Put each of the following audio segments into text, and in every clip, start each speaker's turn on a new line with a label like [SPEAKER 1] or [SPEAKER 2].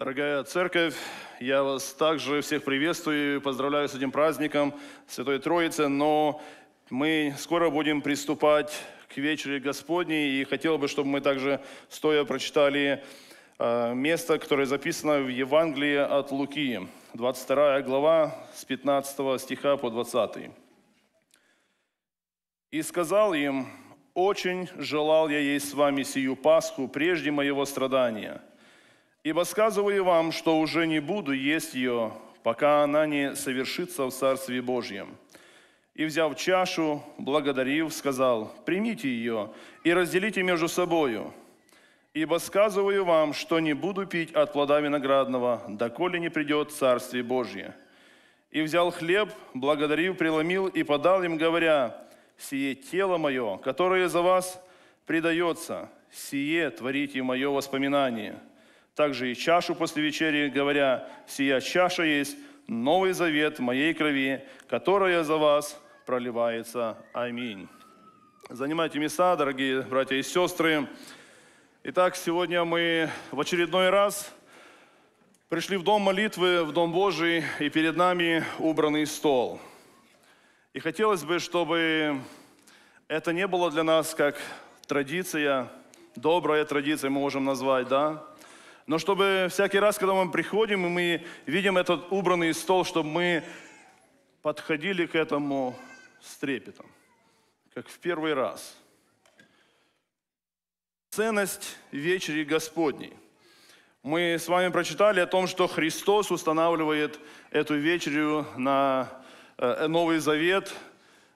[SPEAKER 1] Дорогая церковь, я вас также всех приветствую и поздравляю с этим праздником Святой Троицы, но мы скоро будем приступать к вечере Господней, и хотел бы, чтобы мы также стоя прочитали а, место, которое записано в Евангелии от Луки, 22 глава, с 15 стиха по 20. «И сказал им, очень желал я есть с вами сию Пасху прежде моего страдания» Ибо сказываю вам, что уже не буду есть ее, пока она не совершится в Царстве Божьем. И, взяв чашу, благодарив, сказал, примите ее и разделите между собою, ибо сказываю вам, что не буду пить от плода виноградного, доколе не придет Царствие Божье. И взял хлеб, благодарив, преломил и подал им, говоря, «Сие тело мое, которое за вас предается, сие творите мое воспоминание» также и чашу после вечери, говоря, «Сия чаша есть новый завет моей крови, которая за вас проливается. Аминь». Занимайте места, дорогие братья и сестры. Итак, сегодня мы в очередной раз пришли в дом молитвы, в дом Божий, и перед нами убранный стол. И хотелось бы, чтобы это не было для нас как традиция, добрая традиция, мы можем назвать, да, но чтобы всякий раз, когда мы приходим, и мы видим этот убранный стол, чтобы мы подходили к этому с трепетом, как в первый раз. Ценность вечери Господней. Мы с вами прочитали о том, что Христос устанавливает эту вечерю на э, Новый Завет,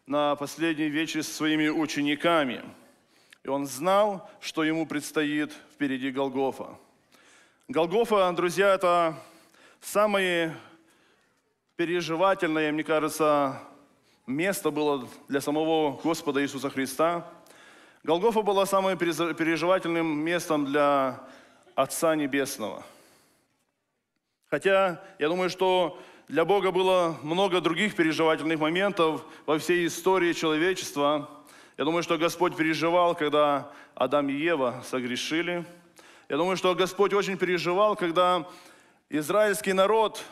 [SPEAKER 1] на последней вечере со своими учениками. И он знал, что ему предстоит впереди Голгофа. Голгофа, друзья, это самое переживательное, мне кажется, место было для самого Господа Иисуса Христа. Голгофа была самым переживательным местом для Отца Небесного. Хотя, я думаю, что для Бога было много других переживательных моментов во всей истории человечества. Я думаю, что Господь переживал, когда Адам и Ева согрешили – я думаю, что Господь очень переживал, когда израильский народ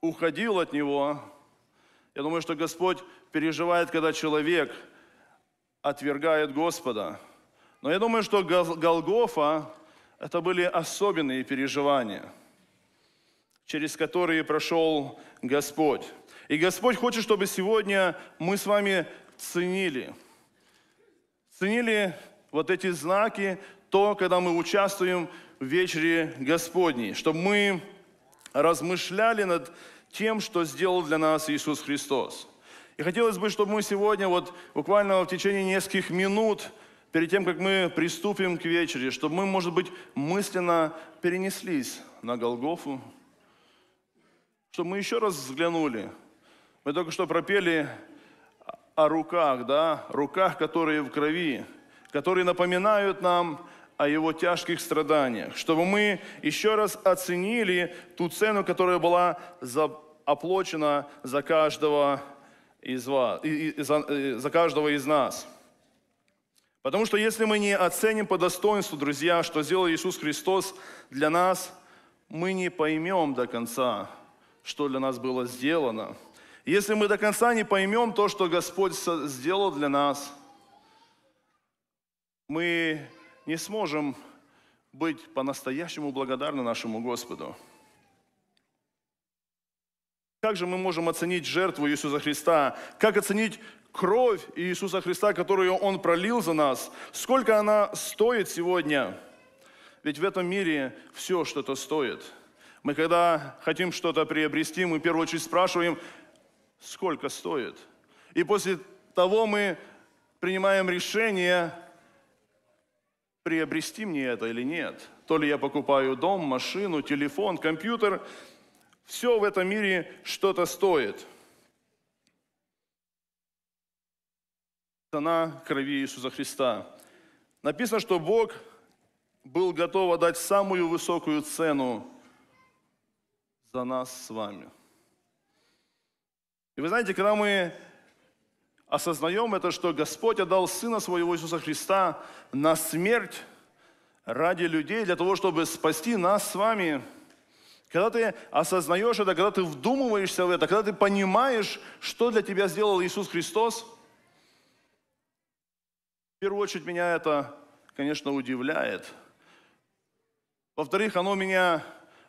[SPEAKER 1] уходил от Него. Я думаю, что Господь переживает, когда человек отвергает Господа. Но я думаю, что Голгофа – это были особенные переживания, через которые прошел Господь. И Господь хочет, чтобы сегодня мы с вами ценили. Ценили вот эти знаки, то, когда мы участвуем в вечере Господней, чтобы мы размышляли над тем, что сделал для нас Иисус Христос. И хотелось бы, чтобы мы сегодня, вот буквально в течение нескольких минут, перед тем, как мы приступим к вечере, чтобы мы, может быть, мысленно перенеслись на Голгофу, чтобы мы еще раз взглянули. Мы только что пропели о руках, да, руках, которые в крови, которые напоминают нам о его тяжких страданиях, чтобы мы еще раз оценили ту цену, которая была оплачена за каждого из вас, за, за каждого из нас. Потому что если мы не оценим по достоинству, друзья, что сделал Иисус Христос для нас, мы не поймем до конца, что для нас было сделано. Если мы до конца не поймем то, что Господь сделал для нас, мы не сможем быть по-настоящему благодарны нашему Господу. Как же мы можем оценить жертву Иисуса Христа? Как оценить кровь Иисуса Христа, которую Он пролил за нас? Сколько она стоит сегодня? Ведь в этом мире все что-то стоит. Мы когда хотим что-то приобрести, мы в первую очередь спрашиваем, сколько стоит. И после того мы принимаем решение, приобрести мне это или нет. То ли я покупаю дом, машину, телефон, компьютер. Все в этом мире что-то стоит. Цена крови Иисуса Христа. Написано, что Бог был готов отдать самую высокую цену за нас с вами. И вы знаете, когда мы осознаем это, что Господь отдал Сына Своего Иисуса Христа на смерть ради людей, для того, чтобы спасти нас с вами. Когда ты осознаешь это, когда ты вдумываешься в это, когда ты понимаешь, что для тебя сделал Иисус Христос, в первую очередь меня это, конечно, удивляет. Во-вторых, оно меня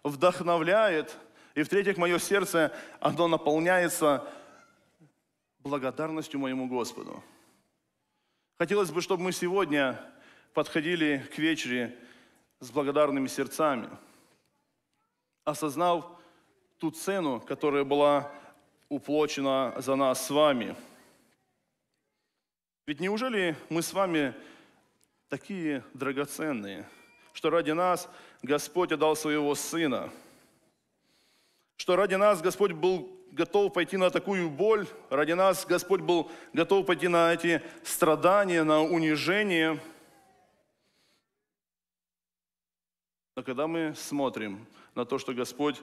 [SPEAKER 1] вдохновляет. И в-третьих, мое сердце, оно наполняется благодарностью моему Господу. Хотелось бы, чтобы мы сегодня подходили к вечере с благодарными сердцами, осознав ту цену, которая была уплочена за нас с вами. Ведь неужели мы с вами такие драгоценные, что ради нас Господь отдал своего Сына, что ради нас Господь был готов пойти на такую боль, ради нас Господь был готов пойти на эти страдания, на унижение. Но когда мы смотрим на то, что Господь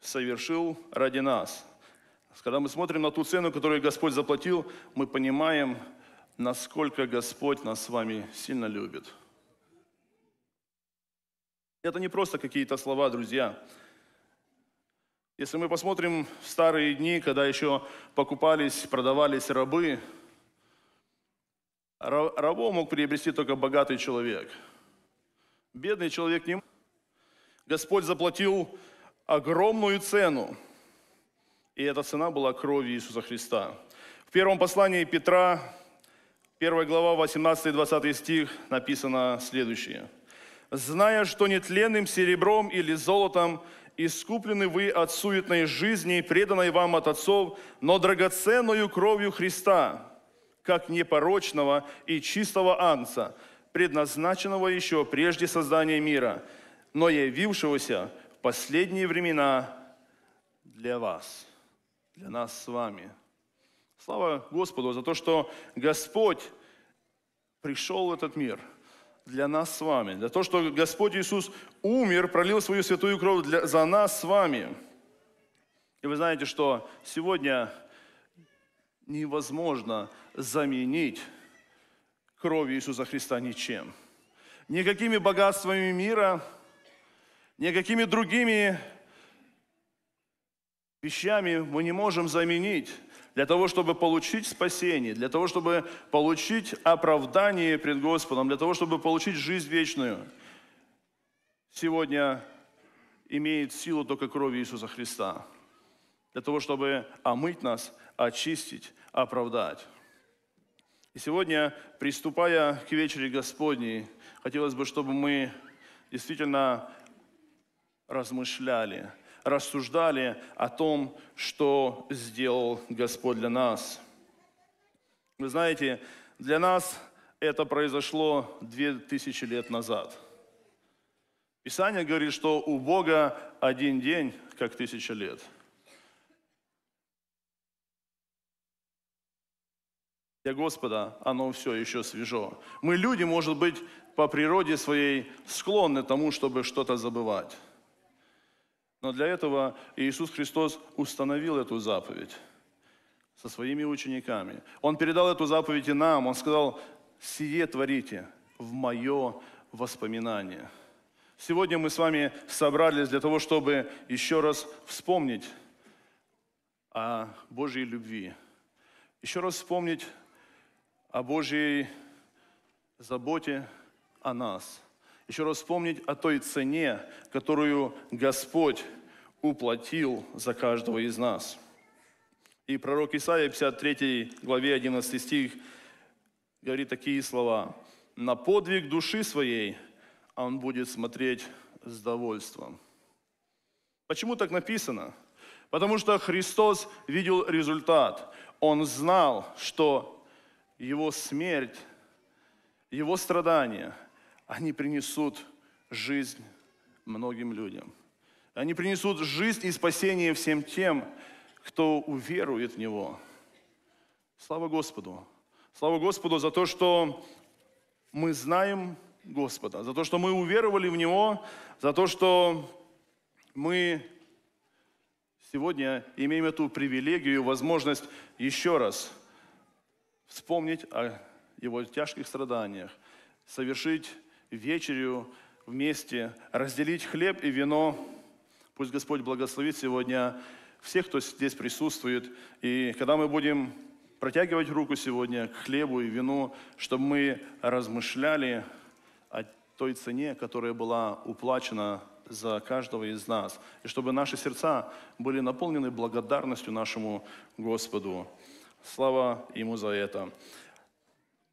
[SPEAKER 1] совершил ради нас, когда мы смотрим на ту цену, которую Господь заплатил, мы понимаем, насколько Господь нас с вами сильно любит. Это не просто какие-то слова, друзья. Если мы посмотрим в старые дни, когда еще покупались, продавались рабы, рабом мог приобрести только богатый человек. Бедный человек не мог. Господь заплатил огромную цену. И эта цена была кровью Иисуса Христа. В первом послании Петра, 1 глава, 18-20 стих, написано следующее. «Зная, что нетленным серебром или золотом – искуплены вы от суетной жизни, преданной вам от отцов, но драгоценную кровью Христа, как непорочного и чистого анца, предназначенного еще прежде создания мира, но явившегося в последние времена для вас, для нас с вами. Слава Господу за то, что Господь пришел в этот мир – для нас с вами. Для того, что Господь Иисус умер, пролил свою святую кровь для, за нас с вами. И вы знаете, что сегодня невозможно заменить кровь Иисуса Христа ничем. Никакими богатствами мира, никакими другими вещами мы не можем заменить для того, чтобы получить спасение, для того, чтобы получить оправдание пред Господом, для того, чтобы получить жизнь вечную, сегодня имеет силу только крови Иисуса Христа, для того, чтобы омыть нас, очистить, оправдать. И сегодня, приступая к вечере Господней, хотелось бы, чтобы мы действительно размышляли, рассуждали о том, что сделал Господь для нас. Вы знаете, для нас это произошло две тысячи лет назад. Писание говорит, что у Бога один день, как тысяча лет. Для Господа оно все еще свежо. Мы люди, может быть, по природе своей склонны тому, чтобы что-то забывать. Но для этого Иисус Христос установил эту заповедь со своими учениками. Он передал эту заповедь и нам. Он сказал, «Сие творите в мое воспоминание». Сегодня мы с вами собрались для того, чтобы еще раз вспомнить о Божьей любви, еще раз вспомнить о Божьей заботе о нас – еще раз вспомнить о той цене, которую Господь уплатил за каждого из нас. И пророк Исаия, 53 главе 11 стих, говорит такие слова. «На подвиг души своей он будет смотреть с довольством». Почему так написано? Потому что Христос видел результат. Он знал, что его смерть, его страдания – они принесут жизнь многим людям. Они принесут жизнь и спасение всем тем, кто уверует в Него. Слава Господу! Слава Господу за то, что мы знаем Господа, за то, что мы уверовали в Него, за то, что мы сегодня имеем эту привилегию возможность еще раз вспомнить о Его тяжких страданиях, совершить вечерю вместе, разделить хлеб и вино. Пусть Господь благословит сегодня всех, кто здесь присутствует. И когда мы будем протягивать руку сегодня к хлебу и вину, чтобы мы размышляли о той цене, которая была уплачена за каждого из нас, и чтобы наши сердца были наполнены благодарностью нашему Господу. Слава Ему за это.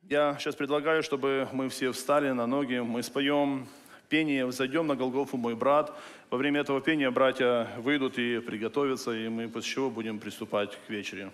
[SPEAKER 1] Я сейчас предлагаю, чтобы мы все встали на ноги, мы споем пение зайдем на Голгофу, мой брат». Во время этого пения братья выйдут и приготовятся, и мы после чего будем приступать к вечерю.